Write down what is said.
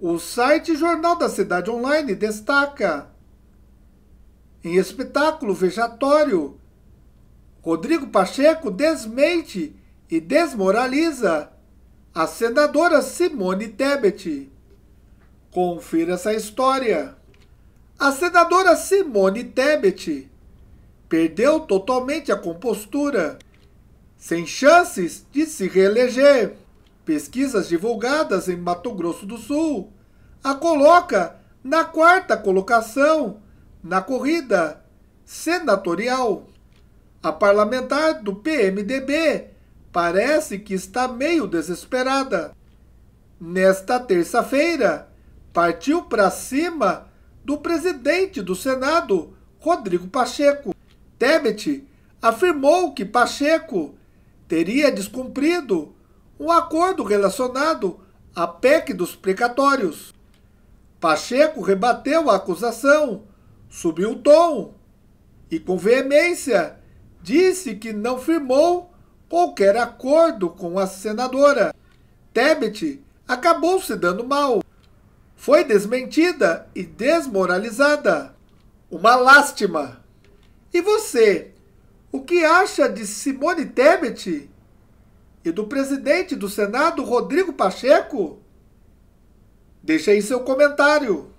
O site Jornal da Cidade Online destaca em espetáculo vejatório, Rodrigo Pacheco desmente e desmoraliza a senadora Simone Tebet. Confira essa história. A senadora Simone Tebet perdeu totalmente a compostura, sem chances de se reeleger. Pesquisas divulgadas em Mato Grosso do Sul a coloca na quarta colocação na corrida senatorial. A parlamentar do PMDB parece que está meio desesperada. Nesta terça-feira, partiu para cima do presidente do Senado, Rodrigo Pacheco. Tebet afirmou que Pacheco teria descumprido um acordo relacionado à PEC dos precatórios. Pacheco rebateu a acusação, subiu o tom e, com veemência, disse que não firmou qualquer acordo com a senadora. Tebet acabou se dando mal. Foi desmentida e desmoralizada. Uma lástima. E você, o que acha de Simone Tebet? e do presidente do Senado, Rodrigo Pacheco? Deixe aí seu comentário.